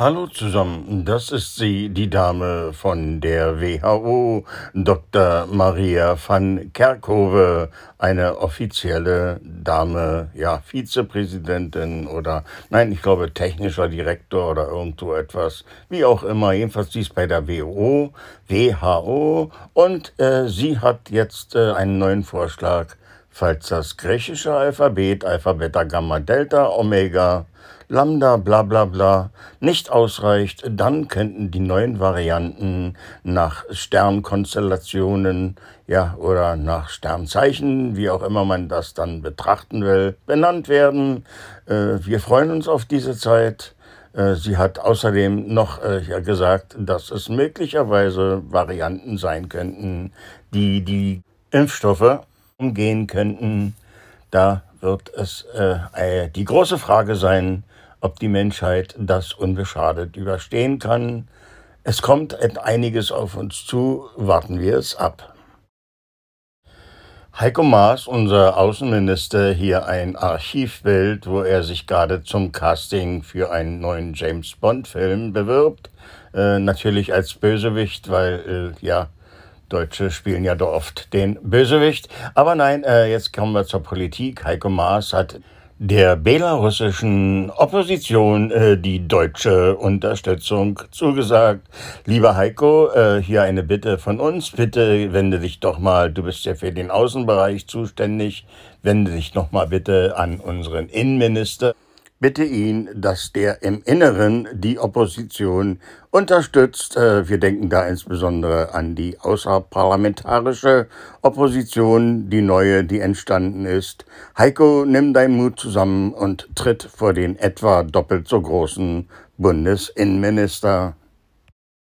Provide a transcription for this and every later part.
Hallo zusammen, das ist sie, die Dame von der WHO, Dr. Maria van Kerkhove, eine offizielle Dame, ja, Vizepräsidentin oder, nein, ich glaube, technischer Direktor oder irgendwo etwas, wie auch immer, jedenfalls dies bei der WHO, WHO und äh, sie hat jetzt äh, einen neuen Vorschlag, falls das griechische Alphabet, Alpha, Beta, Gamma, Delta, Omega, Lambda bla bla bla nicht ausreicht, dann könnten die neuen Varianten nach Sternkonstellationen, ja, oder nach Sternzeichen, wie auch immer man das dann betrachten will, benannt werden. Äh, wir freuen uns auf diese Zeit. Äh, sie hat außerdem noch äh, gesagt, dass es möglicherweise Varianten sein könnten, die die Impfstoffe umgehen könnten. Da wird es äh, äh die große Frage sein, ob die Menschheit das unbeschadet überstehen kann. Es kommt einiges auf uns zu, warten wir es ab. Heiko Maas, unser Außenminister, hier ein Archivbild, wo er sich gerade zum Casting für einen neuen James Bond-Film bewirbt. Äh, natürlich als Bösewicht, weil äh, ja, Deutsche spielen ja doch oft den Bösewicht. Aber nein, äh, jetzt kommen wir zur Politik. Heiko Maas hat der belarussischen Opposition äh, die deutsche Unterstützung zugesagt. Lieber Heiko, äh, hier eine Bitte von uns. Bitte wende dich doch mal, du bist ja für den Außenbereich zuständig, wende dich doch mal bitte an unseren Innenminister bitte ihn, dass der im Inneren die Opposition unterstützt. Äh, wir denken da insbesondere an die außerparlamentarische Opposition, die neue, die entstanden ist. Heiko, nimm deinen Mut zusammen und tritt vor den etwa doppelt so großen Bundesinnenminister.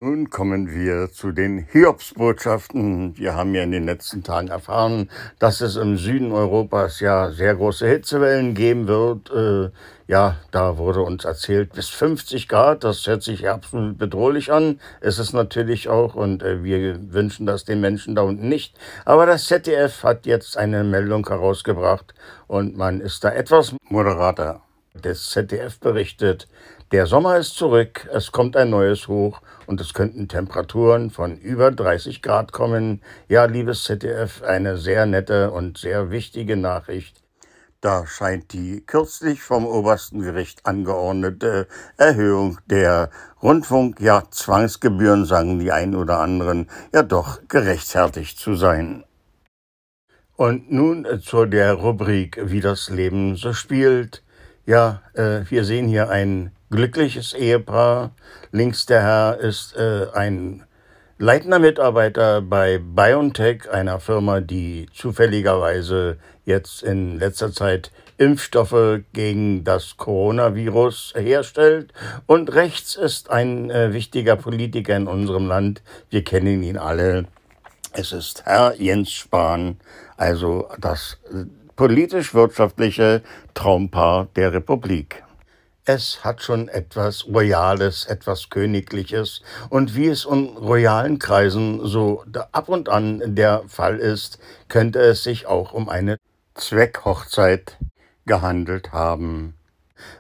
Nun kommen wir zu den Hiobsbotschaften. Wir haben ja in den letzten Tagen erfahren, dass es im Süden Europas ja sehr große Hitzewellen geben wird. Äh, ja, da wurde uns erzählt, bis 50 Grad, das hört sich absolut bedrohlich an. Ist es natürlich auch und äh, wir wünschen das den Menschen da unten nicht. Aber das ZDF hat jetzt eine Meldung herausgebracht und man ist da etwas moderater des ZDF berichtet, der Sommer ist zurück, es kommt ein neues Hoch und es könnten Temperaturen von über 30 Grad kommen. Ja, liebes ZDF, eine sehr nette und sehr wichtige Nachricht. Da scheint die kürzlich vom obersten Gericht angeordnete Erhöhung der Rundfunkjagdzwangsgebühren, sagen die einen oder anderen, ja doch gerechtfertigt zu sein. Und nun zu der Rubrik Wie das Leben so spielt. Ja, äh, wir sehen hier ein glückliches Ehepaar. Links der Herr ist äh, ein leitender Mitarbeiter bei BioNTech, einer Firma, die zufälligerweise jetzt in letzter Zeit Impfstoffe gegen das Coronavirus herstellt. Und rechts ist ein äh, wichtiger Politiker in unserem Land. Wir kennen ihn alle. Es ist Herr Jens Spahn, also das politisch-wirtschaftliche Traumpaar der Republik. Es hat schon etwas Royales, etwas Königliches. Und wie es in royalen Kreisen so ab und an der Fall ist, könnte es sich auch um eine Zweckhochzeit gehandelt haben.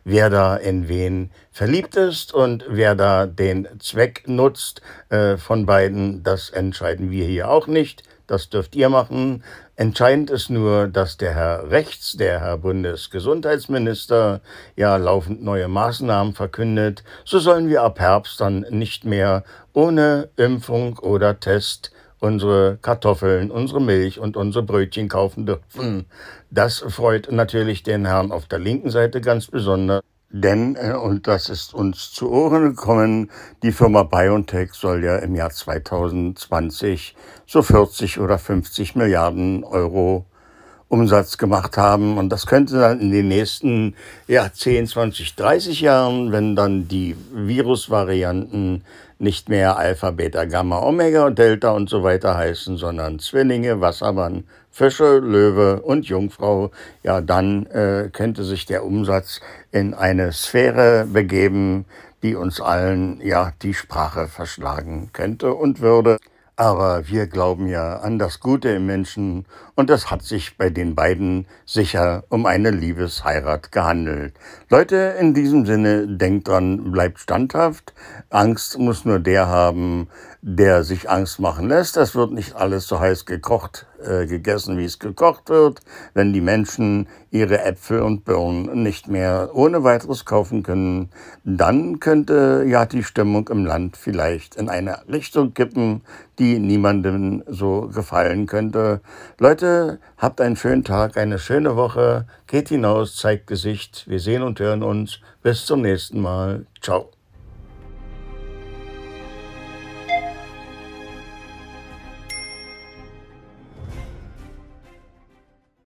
Wer da in wen verliebt ist und wer da den Zweck nutzt äh, von beiden, das entscheiden wir hier auch nicht das dürft ihr machen. Entscheidend ist nur, dass der Herr Rechts, der Herr Bundesgesundheitsminister, ja laufend neue Maßnahmen verkündet. So sollen wir ab Herbst dann nicht mehr ohne Impfung oder Test unsere Kartoffeln, unsere Milch und unsere Brötchen kaufen dürfen. Das freut natürlich den Herrn auf der linken Seite ganz besonders. Denn, äh, und das ist uns zu Ohren gekommen, die Firma BioNTech soll ja im Jahr 2020 so 40 oder 50 Milliarden Euro Umsatz gemacht haben. Und das könnte dann in den nächsten ja, 10, 20, 30 Jahren, wenn dann die Virusvarianten nicht mehr Alpha, Beta, Gamma, Omega, und Delta und so weiter heißen, sondern Zwillinge, Wassermann, Fische, Löwe und Jungfrau, ja, dann äh, könnte sich der Umsatz in eine Sphäre begeben, die uns allen ja die Sprache verschlagen könnte und würde. Aber wir glauben ja an das Gute im Menschen und es hat sich bei den beiden sicher um eine Liebesheirat gehandelt. Leute, in diesem Sinne, denkt dran, bleibt standhaft. Angst muss nur der haben, der sich Angst machen lässt. Es wird nicht alles so heiß gekocht, äh, gegessen, wie es gekocht wird, wenn die Menschen ihre Äpfel und Birnen nicht mehr ohne weiteres kaufen können, dann könnte ja die Stimmung im Land vielleicht in eine Richtung kippen, die niemandem so gefallen könnte. Leute, habt einen schönen Tag, eine schöne Woche, geht hinaus, zeigt Gesicht, wir sehen und hören uns, bis zum nächsten Mal, ciao.